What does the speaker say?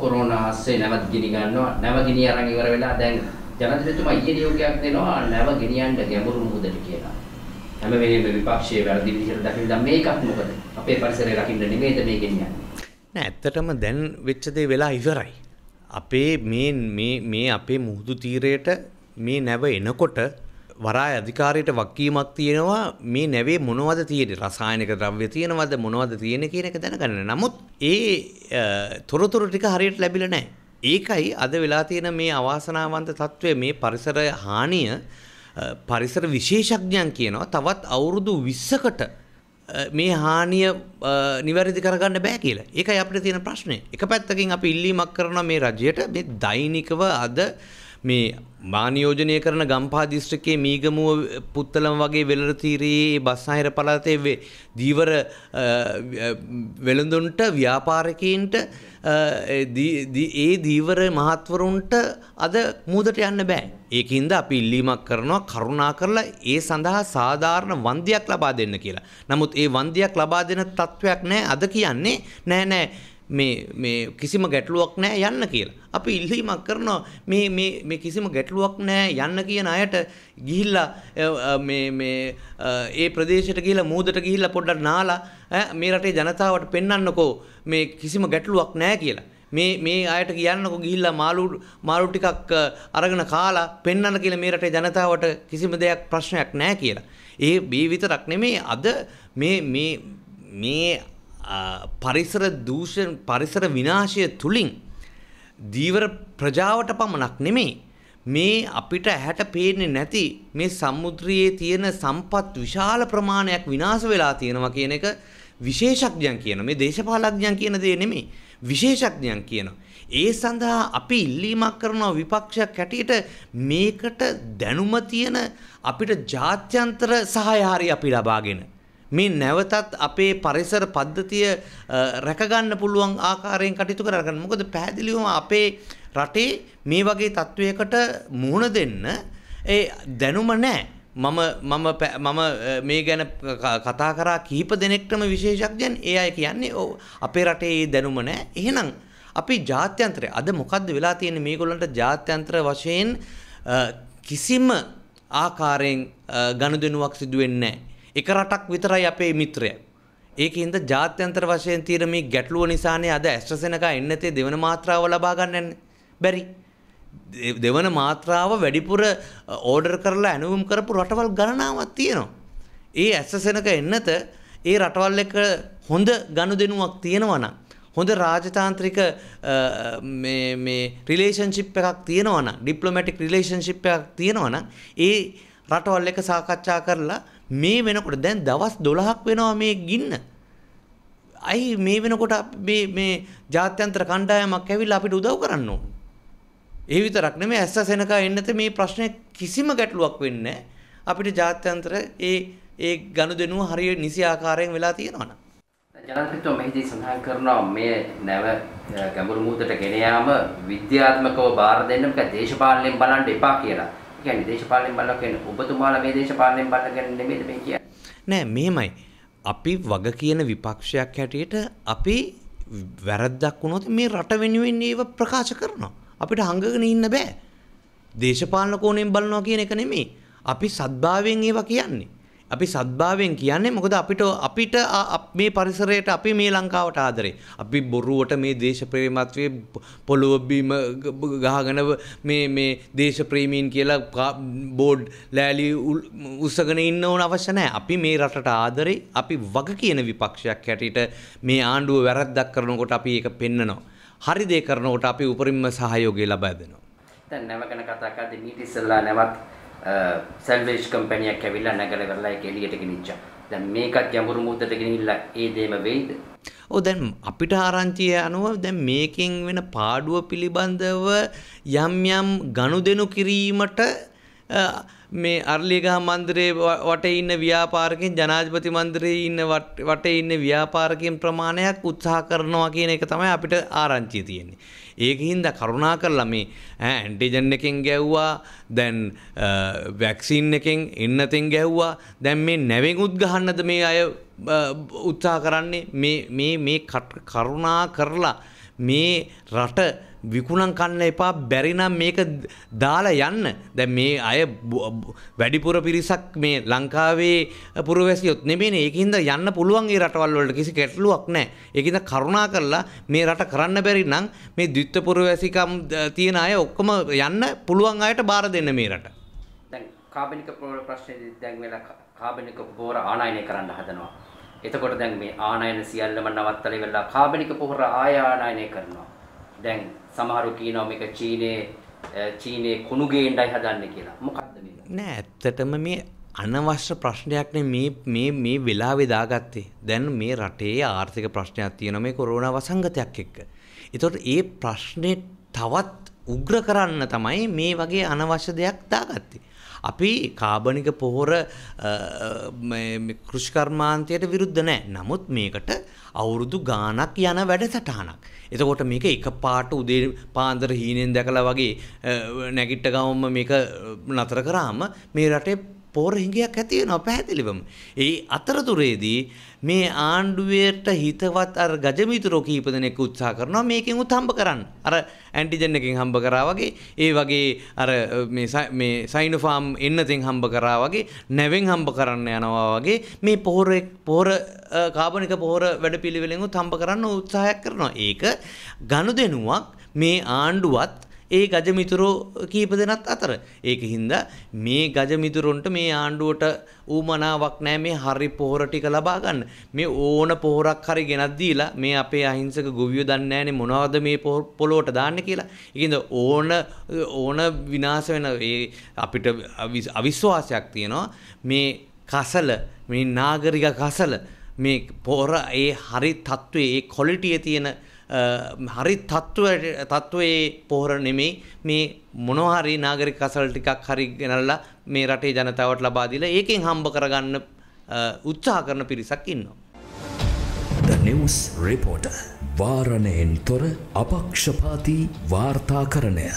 Corona ආස්සේ නැවත් ගිනි ගන්නවා නැව ගිනි අරන් ඉවර වෙලා දැන් ජනාධිපතිතුමා ඊයේ නියෝගයක් දෙනවා නැව ගෙනියන්න ගැඹුරු මුහුදට කියලා. හැම වෙලේම විපක්ෂයේ වැරදි විදිහට දකිනවා මේකත් මොකද? අපේ පරිසරය රකින්න නෙමෙයිද මේ ගෙනියන්නේ? නෑ ඇත්තටම දැන් වෙච්ච දේ වෙලා ඉවරයි. අපේ මේ මේ මේ අපේ මුහුදු තීරයට මේ නැව එනකොට වරාය අධිකාරයට වක්කීමක් තියෙනවා මේ නැවේ මොනවද තියෙන රසායනික ද්‍රව්‍ය තියෙනවද මොනවද තියෙන කියන එක දැනගන්න. නමුත් ඒ තොරතුරු ටික හරියට ලැබිලා නැහැ. ඒකයි අද වෙලා තියෙන මේ අවාසනාවන්ත తත්වය මේ පරිසර හානිය පරිසර විශේෂඥයන් කියනවා තවත් අවුරුදු 20කට මේ හානිය නිවැරදි කරගන්න බෑ කියලා. ඒකයි අපිට තියෙන ප්‍රශ්නේ. එක පැත්තකින් අපි ඉල්ලීමක් කරනවා මේ රජයට මේ දෛනිකව අද මේ මානියෝජනය කරන ගම්පා දිස්ත්‍රික්කයේ මීගමුව පුත්තලම වගේ වෙළඳ තීරයේ බස් අහිර පළාතේ දීවර වෙළඳුන්ට ව්‍යාපාරිකයින්ට ඒ දීවර මහත්වරුන්ට අද මුහුදට යන්න බෑ. ඒකින්ද අපි ඉල්ලීමක් කරනවා කරුණා කරලා ඒ සඳහා සාධාරණ වන්දියක් ලබා දෙන්න කියලා. නමුත් ඒ වන්දියක් ලබා දෙන තත්වයක් නෑ අද කියන්නේ නෑ නෑ මේ මේ කිසිම ගැටලුවක් නැහැ යන්න කියලා. අපි ඉල්ලීමක් කරනවා මේ මේ මේ කිසිම ගැටලුවක් නැහැ යන්න කියන අයට ගිහිල්ලා මේ මේ ඒ ප්‍රදේශයට ගිහිල්ලා මූදට ගිහිල්ලා පොඩ්ඩක් නාලා මේ රටේ ජනතාවට පෙන්වන්නකෝ මේ කිසිම ගැටලුවක් නැහැ කියලා. මේ මේ අයට කියන්නකෝ ගිහිල්ලා මාළු මාළු ටිකක් අරගෙන කාලා පෙන්වන්න කියලා මේ රටේ ජනතාවට කිසිම දෙයක් ප්‍රශ්නයක් නැහැ කියලා. ඒ බී විතරක් නෙමේ අද මේ මේ මේ පරිසර දූෂණ පරිසර විනාශය තුලින් දීවර ප්‍රජාවට පමණක් නෙමෙයි මේ අපිට ඇහැට පේන්නේ නැති මේ සමුද්‍රයේ තියෙන සම්පත් විශාල ප්‍රමාණයක් විනාශ වෙලා තියෙනවා කියන එක විශේෂඥයන් කියන මේ දේශපාලඥයන් කියන දේ නෙමෙයි විශේෂඥයන් කියනවා ඒ සඳහා අපි ඉල්ලීමක් කරනවා විපක්ෂයක් හැටියට මේකට දැනුම තියෙන අපිට ජාත්‍යන්තර සහාය හරි අපි ලබාගෙන මේ නැවතත් අපේ පරිසර පද්ධතිය රැකගන්න පුළුවන් ආකාරයෙන් කටයුතු කරගන්න. මොකද පැහැදිලිවම අපේ රටේ මේ වගේ තත්වයකට මුහුණ දෙන්න ඒ දැනුම නැහැ. මම මම මම මේ ගැන කතා කරා කීප දෙනෙක්ටම විශේෂඥයන් ඒ අය කියන්නේ ඔව් අපේ රටේ ඒ දැනුම නැහැ. එහෙනම් අපි ජාත්‍යන්තරය අද මොකද්ද වෙලා තියෙන්නේ මේගොල්ලන්ට ජාත්‍යන්තර වශයෙන් කිසිම ආකාරයෙන් ගනුදෙනුවක් සිදු වෙන්නේ නැහැ. එක රටක් විතරයි අපේ මිත්‍රය. ඒකින්ද ජාත්‍යන්තර වශයෙන් තියෙන මේ ගැටලුව නිසානේ අද ඇස්ට්‍රසෙනකා එන්නේ නැත්තේ දෙවන මාත්‍රාව ලබා ගන්න බැරි. දෙවන මාත්‍රාව වැඩිපුර ඕඩර් කරලා ඇනුවම් කරපු රටවල් ගණනාවක් තියෙනවා. ඒ ඇස්ට්‍රසෙනකා එන්නත ඒ රටවල් එක හොඳ ගනුදෙනුවක් තියෙනවා නම් හොඳ රාජතාන්ත්‍රික මේ මේ රිලේෂන්ෂිප් එකක් තියෙනවා නම් ඩිප්ලොමැටික් රිලේෂන්ෂිප් එකක් තියෙනවා නම් ඒ රටවල් එක සාකච්ඡා කරලා මේ වෙනකොට දැන් දවස් 12ක් වෙනවා මේ ගින්න. අයි මේ වෙනකොට මේ මේ ජාත්‍යන්තර කණ්ඩායමක් ඇවිල්ලා අපිට උදව් කරන්න ඕන. ඒ විතරක් නෙමෙයි ඇස්ස සෙනකා එන්නත මේ ප්‍රශ්නේ කිසිම ගැටලුවක් වෙන්නේ අපිට ජාත්‍යන්තර ඒ ඒ ගනුදෙනුව හරිය නිසි ආකාරයෙන් වෙලා තියෙනවනම්. ජනාධිපතිතුමා මෙහිදී සඳහන් කරනවා මේ නැව ගැඹුරු මුහුදට ගෙන යාම විද්‍යාත්මකව බාර දෙන්න මේක දේශපාලනයෙන් බලන්න එපා කියලා. කියන්නේ දේශපාලනයෙන් බලලා කියන්නේ ඔබතුමාලා මේ දේශපාලනයෙන් බලලා කියන්නේ නෙමෙයිද මේ කියන්නේ. නෑ මේමයි. අපි වග කියන විපක්ෂයක් හැටියට අපි වැරද්දක් වුණොත් මේ රට වෙනුවෙන් ඒව ප්‍රකාශ කරනවා. අපිට හංගගෙන ඉන්න බෑ. දේශපාලන කෝණයෙන් බලනවා කියන එක නෙමෙයි. අපි සද්භාවයෙන් ඒවා කියන්නේ. අපි සද්භාවයෙන් කියන්නේ මොකද අපිට අපිට මේ පරිසරයට අපි මේ ලංකාවට ආදරේ. අපි බොරුවට මේ දේශප්‍රේමත්වයේ පොළොව බිම ගහගෙන මේ මේ දේශප්‍රේමීන් කියලා බෝඩ් ලෑලි උස්සගෙන ඉන්න ඕන අවශ්‍ය නැහැ. අපි මේ රටට ආදරේ අපි වග කියන විපක්ෂයක් හැටියට මේ ආණ්ඩුව වැරද්දක් කරනකොට අපි ඒක පෙන්නනවා. හරි දේ කරනකොට අපි උපරිම සහයෝගය ලබා දෙනවා. දැන් නැව ගැන කතා කරද්දී මීට ඉස්සෙල්ලා නැවත් සල්වේජ් කම්පැනියක් ඇවිල්ලා නැගල කරලා ඒක එළියට ගෙනිච්චා. දැන් මේකත් ගැඹුරු මුහුදට ගෙනිහිල්ලා ඒ දෙම වෙයිද? ඔව් දැන් අපිට ආරංචිය අනුව දැන් මේකෙන් වෙන පාඩුව පිළිබඳව යම් යම් ගනුදෙනු කිරීමට මේ අර්ලිගහ මන්දිරයේ වටේ ඉන්න ව්‍යාපාරිකයන් ජනාධිපති මන්දිරයේ ඉන්න වටේ ඉන්න ව්‍යාපාරිකයන් ප්‍රමාණයක් උත්සාහ කරනවා කියන එක තමයි අපිට ආරංචිය තියෙන්නේ. ඒක හින්දා කරුණා කරලා මේ ඇන්ටිජන් එකෙන් ගැව්වා දැන් වැක්සින් එකෙන් ඉන්නතින් ගැව්වා දැන් මේ නැවෙකුත් ගහන්නද මේ අය උත්සාහ කරන්නේ මේ මේ කරුණා කරලා මේ රට විකුණන් කන්න එපා බැරිනම් මේක දාලා යන්න දැ මේ අය වැඩිපුර පිරිසක් මේ ලංකාවේ පුරවැසියොත් නෙමේ ඒකහින්ද යන්න පුළුවන්ගේ රටවල්වලට කිසි කැටලුවක් නෑ ඒකද කරුණා කරලා මේ රට කරන්න බැරි නම් මේ දිත්ත පුරවැසිකම් තියෙන අය ඔක්කොම යන්න පුළුවන් අයට බාර දෙන්න මේ රට කාබනික ප්‍රශ්නය දැන් වෙලා කාබනික බෝර ආනායනය කරන්න හදනවා එතකොට දැන් මේ ආනයන සියල්ලම නවත්තලා ඉවරලා කාබනික පොහොර ආය ආනයනය කරනවා. දැන් සමහරු කියනවා මේක චීනයේ චීනයේ කුණු ගේන්නයි හදන්නේ කියලා. මොකද්ද මේ? නෑ ඇත්තටම මේ අනවශ්‍ය ප්‍රශ්නයක් මේ මේ මේ වෙලාවේ දාගත්තේ. දැන් මේ රටේ ආර්ථික ප්‍රශ්නයක් තියෙනවා මේ කොරෝනා වසංගතයක් එක්ක. ඒතකොට ඒ ප්‍රශ්නේ තවත් උග්‍ර කරන්න තමයි මේ වගේ අනවශ්‍ය දෙයක් දාගත්තේ. අපි කාබනික පොහොර කෘෂිකර්මාන්තයට විරුද්ධ නෑ. නමුත් මේකට අවුරුදු ගානක් යන වැඩසටහනක්. එතකොට මේක එක පාට උදේ පාන්දර හීනෙන් දැකලා වගේ නැගිට්ට ගවම්ම මේක නතර කරාම මේ රටේ පෝර හිඟයක් ඇති වෙනවා පැහැදිලිවම. ඒ අතරතුරේදී මේ ආණ්ඩුවට හිතවත් අර ගජමිතුරෝ කීප දෙනෙක් උත්සාහ කරනවා මේකෙන් උත් හම්බ කරන්න. අර ඇන්ටිජන් එකෙන් හම්බ කරා වගේ, ඒ වගේ අර මේ මේ සයිනෝෆාම් එන්නතෙන් හම්බ කරා වගේ, නැවෙන් හම්බ කරන්න යනවා වගේ මේ පෝර පෝර කාබනික පෝර වැඩපිළිවෙලෙන් උත් හම්බ කරන්න උත්සාහයක් කරනවා. ඒක ගනුදෙනුවක් මේ ආණ්ඩුවත් ඒ ගජමිතුරෝ කීප දෙනත් අතර. ඒක හින්දා මේ ගජමිතුරුන්ට මේ ආණ්ඩුවට ඌමනාවක් නෑ මේ හරි පොහොර ටික ලබා ගන්න. මේ ඕන පොහොරක් හරි ගෙනත් දීලා මේ අපේ අහිංසක ගොවියෝ දන්නේ නෑනේ මොනවද මේ පොළොවට දාන්නේ කියලා. ඒකින්ද ඕන ඕන විනාශ වෙන අපිට අවිශ්වාසයක් තියෙනවා මේ කසල මේ නාගරික කසල මේ පොර ඒ හරි තත්ත්වයේ ඒ කොලිටිය තියෙන හරි තත්ත්වයේ පොහොර නෙමෙයි මේ මොනවා හරි නාගරික කසල් ටිකක් හරි ගෙනල්ලා මේ රටේ ජනතාවට ලබා දීලා ඒකෙන් හම්බ කරගන්න උත්සාහ කරන පිරිසක් ඉන්නවා. The News Reporter වාරණයෙන් තොර අපක්ෂපාතී වාර්තාකරණය